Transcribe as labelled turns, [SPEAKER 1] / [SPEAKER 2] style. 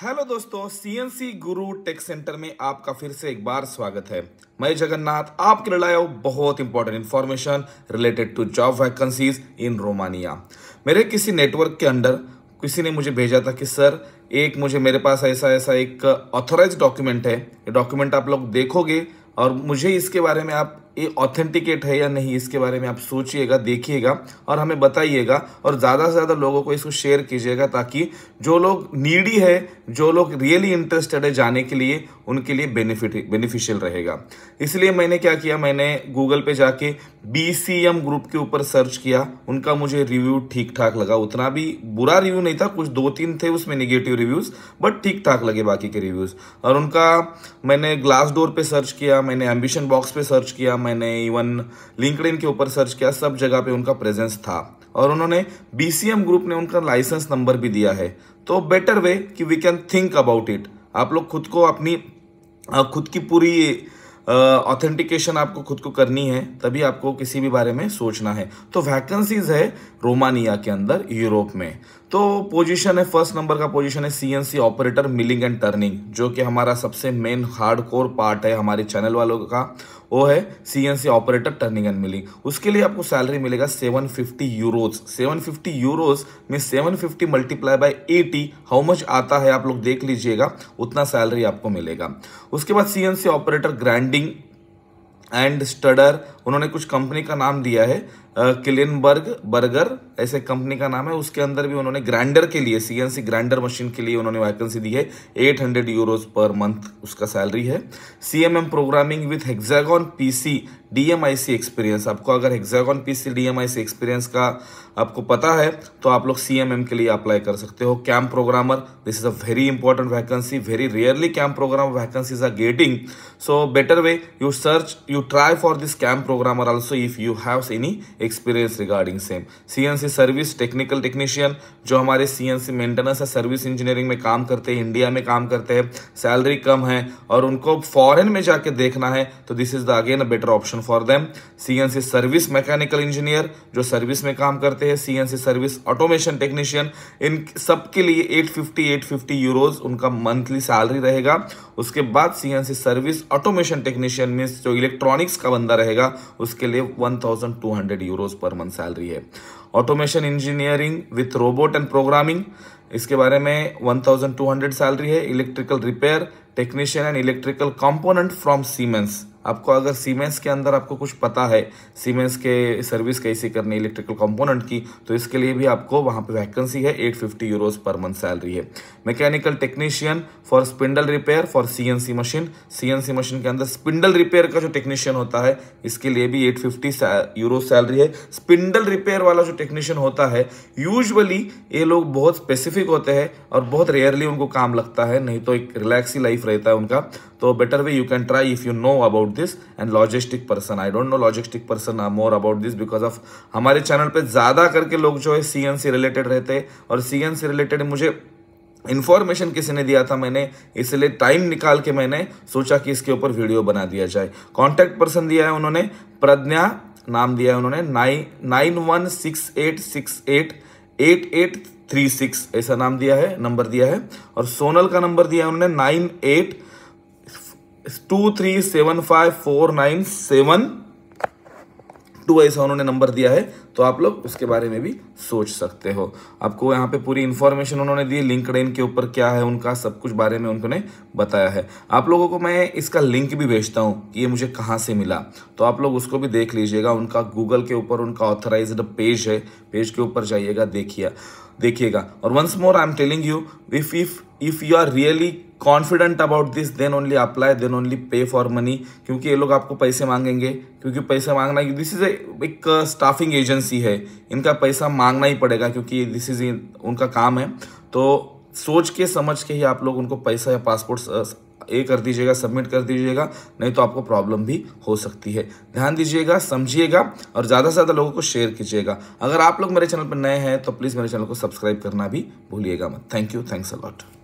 [SPEAKER 1] hello दोस्तों CNC गुरु take centre में आपका फिर से एक बार स्वागत है मैं जगन्नाथ आपके लिए लाया हूँ बहुत important information related to job vacancies in Romania मेरे किसी नेटवर्क के अंडर किसी ने मुझे भेजा था कि सर एक मुझे मेरे पास ऐसा ऐसा एक ऑथोराइज डॉक्यूमेंट है ये डॉक्यूमेंट आप लोग देखोगे और मुझे इसके बारे में आप ये ऑथेंटिकेट है या नहीं इसके बारे में आप सोचिएगा देखिएगा और हमें बताइएगा और ज़्यादा से ज़्यादा लोगों को इसको शेयर कीजिएगा ताकि जो लोग नीडी है जो लोग रियली इंटरेस्टेड है जाने के लिए उनके लिए बेनिफिट बेनिफिशियल रहेगा इसलिए मैंने क्या किया मैंने गूगल पे जाके बी ग्रुप के ऊपर सर्च किया उनका मुझे रिव्यू ठीक ठाक लगा उतना भी बुरा रिव्यू नहीं था कुछ दो तीन थे उसमें निगेटिव रिव्यूज़ बट ठीक ठाक लगे बाकी के रिव्यूज़ और उनका मैंने ग्लास डोर पर सर्च किया मैंने एम्बिशन बॉक्स पर सर्च किया मैंने इवन लिंकड के ऊपर सर्च किया सब जगह पे उनका प्रेजेंस था और उन्होंने बी ग्रुप ने उनका लाइसेंस नंबर भी दिया है तो बेटर वे कि we can think about it आप लोग खुद को अपनी खुद की पूरी ऑथेंटिकेशन uh, आपको खुद को करनी है तभी आपको किसी भी बारे में सोचना है तो वैकेंसीज है रोमानिया के अंदर यूरोप में तो पोजीशन है फर्स्ट नंबर का पोजीशन है CNC operator milling and turning जो कि हमारा सबसे मेन हार्ड कोर पार्ट है हमारे चैनल वालों का वो है CNC operator turning and milling उसके लिए आपको सैलरी मिलेगा 750 यूरोज सेवन फिफ्टी यूरोज में seven fifty multiply by eighty how much आता है आप लोग देख लीजिएगा उतना सैलरी आपको मिलेगा उसके बाद CNC operator grinding and Studer उन्होंने कुछ कंपनी का नाम दिया है किलिनबर्ग बर्गर ऐसे कंपनी का नाम है उसके अंदर भी उन्होंने ग्राइंडर के लिए सीएनसी ग्राइंडर मशीन के लिए उन्होंने वैकेंसी दी है 800 हंड्रेड यूरोज पर मंथ उसका सैलरी है CMM programming with Hexagon PC DMIS experience आपको अगर हेक्सागॉन पीसी डीएमआईसी एक्सपीरियंस का आपको पता है तो आप लोग सीएमएम के लिए अप्लाई कर सकते हो camp programmer this is a very important vacancy very rarely camp program vacancies are getting so better way you search you try for this CAM program or also if you have any experience regarding same CNC service technical technician जो हमारे CNC maintenance है service engineering में काम करते हैं India में काम करते हैं सैलरी कम है और उनको फॉरेन में जाके देखना है तो this is the again a better option for them CNC service mechanical engineer जो सर्विस में काम करते हैं सीएनसी सर्विस ऑटोमेशन टेक्नीशियन इन सब के लिए 850 850 यूरोज उनका मंथली सैलरी रहेगा उसके बाद CNC service automation technician means जो इलेक्ट्रॉनिक इलेक्ट्रॉनिक्स का बंदा रहेगा उसके लिए 1200 यूरोस पर मंथ सैलरी है automation engineering with robot and programming इसके बारे में 1200 सैलरी है electrical repair technician and electrical component from Siemens आपको अगर सीमेंस के अंदर आपको कुछ पता है सीमेंस के सर्विस कैसे करनी इलेक्ट्रिकल कंपोनेंट की तो इसके लिए भी आपको वहाँ पे वैकेंसी है 850 फिफ्टी यूरोज पर मंथ सैलरी है mechanical technician for spindle repair for CNC machine CNC machine के अंदर स्पिंडल रिपेयर का जो टेक्नीशियन होता है इसके लिए भी एट फिफ्टी यूरो सैलरी है स्पिंडल रिपेयर वाला जो टेक्नीशियन होता है यूजली ये लोग बहुत स्पेसिफिक होते हैं और बहुत रेयरली उनको काम लगता है नहीं तो एक रिलैक्स लाइफ रहता है उनका better way you can try if you know about this and logistic person I I don't know logistic person more about this because of हमारे चैनल पे ज़्यादा करके लोग जो है सी एन से रिलेटेड रहते और सी एन सी रिलेटेड मुझे इन्फॉर्मेशन किसी ने दिया था मैंने इसलिए टाइम निकाल के मैंने सोचा कि इसके ऊपर वीडियो बना दिया जाए कॉन्टैक्ट पर्सन दिया है उन्होंने प्रज्ञा नाम दिया है उन्होंने nine nine one six eight six eight eight eight three six ऐसा नाम दिया है नंबर दिया है और सोनल का नंबर दिया है उन्होंने nine eight two three seven five four nine seven two ऐसा उन्होंने नंबर दिया है तो आप लोग उसके बारे में भी सोच सकते हो आपको यहाँ पे पूरी इन्फॉर्मेशन उन्होंने दी लिंकड के ऊपर क्या है उनका सब कुछ बारे में उन्होंने बताया है आप लोगों को मैं इसका लिंक भी भेजता हूँ कि ये मुझे कहाँ से मिला तो आप लोग उसको भी देख लीजिएगा उनका गूगल के ऊपर उनका ऑथराइज पेज है पेज के ऊपर जाइएगा देखिए देखिएगा और once more I am telling you if if if you are really confident about this then only apply then only pay for money क्योंकि ये लोग आपको पैसे मांगेंगे क्योंकि पैसे मांगना दिस इज़ एक स्टाफिंग uh, एजेंसी है इनका पैसा मांगना ही पड़ेगा क्योंकि दिस इज़ उनका काम है तो सोच के समझ के ही आप लोग उनको पैसा या पासपोर्ट ए uh, कर दीजिएगा सबमिट कर दीजिएगा नहीं तो आपको प्रॉब्लम भी हो सकती है ध्यान दीजिएगा समझिएगा और ज़्यादा से ज़्यादा लोगों को शेयर कीजिएगा अगर आप लोग मेरे चैनल पर नए हैं तो प्लीज़ मेरे चैनल को सब्सक्राइब करना भी भूलिएगा मत thank you thanks a lot lot